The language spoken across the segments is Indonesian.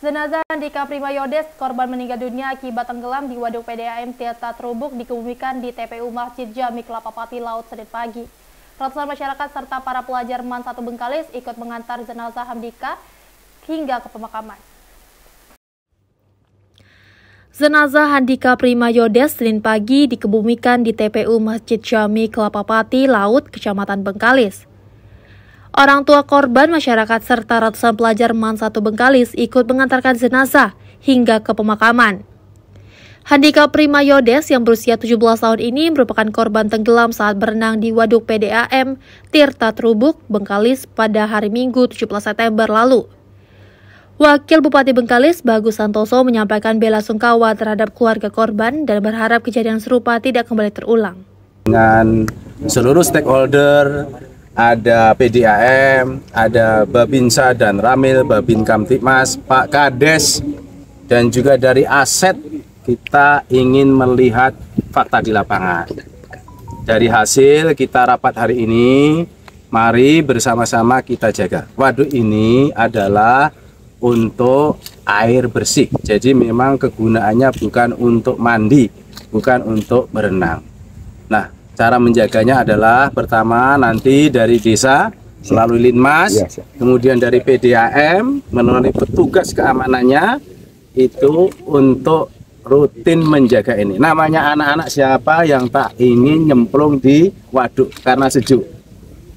Jenazah Andika Yodes, korban meninggal dunia akibat tenggelam di Waduk PDAM Tirta Terubuk dikebumikan di TPU Masjid Jami Kelapa Pati Laut Senin pagi. Ratusan masyarakat serta para pelajar Man Satu Bengkalis ikut mengantar jenazah Hamdika hingga ke pemakaman. Jenazah Handika Prima Yodes Senin pagi dikebumikan di TPU Masjid Jami Kelapa Pati, Laut, Kecamatan Bengkalis. Orang tua korban, masyarakat, serta ratusan pelajar MAN satu Bengkalis ikut mengantarkan jenazah hingga ke pemakaman. Handika Prima Yodes yang berusia 17 tahun ini merupakan korban tenggelam saat berenang di Waduk PDAM Tirta Trubuk, Bengkalis pada hari Minggu 17 September lalu. Wakil Bupati Bengkalis Bagus Santoso menyampaikan bela sungkawa terhadap keluarga korban dan berharap kejadian serupa tidak kembali terulang. Dengan seluruh stakeholder, ada PDAM, ada Babinsa dan Ramil, Babin Kamtipmas, Pak Kades, dan juga dari aset kita ingin melihat fakta di lapangan. Dari hasil kita rapat hari ini, mari bersama-sama kita jaga. Waduk ini adalah untuk air bersih, jadi memang kegunaannya bukan untuk mandi, bukan untuk berenang. Nah, Cara menjaganya adalah pertama nanti dari desa selalu Linmas, iya, kemudian dari PDAM menurut petugas keamanannya itu untuk rutin menjaga ini. Namanya anak-anak siapa yang tak ingin nyemplung di waduk karena sejuk.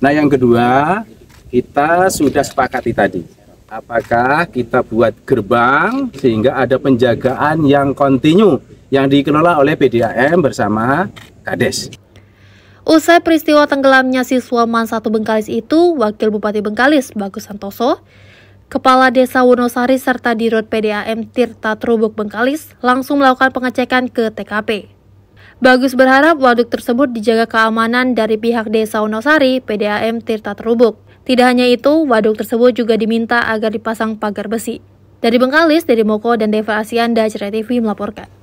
Nah yang kedua kita sudah sepakati tadi. Apakah kita buat gerbang sehingga ada penjagaan yang kontinu yang dikelola oleh PDAM bersama Kades. Usai peristiwa tenggelamnya siswa MAN 1 Bengkalis itu, Wakil Bupati Bengkalis, Bagus Santoso, Kepala Desa Wonosari serta Dirut PDAM Tirta Trubuk Bengkalis langsung melakukan pengecekan ke TKP. Bagus berharap waduk tersebut dijaga keamanan dari pihak Desa Wonosari, PDAM Tirta Trubuk. Tidak hanya itu, waduk tersebut juga diminta agar dipasang pagar besi. Dari Bengkalis, dari Moko, dan Deva Asianda, Cerai TV melaporkan.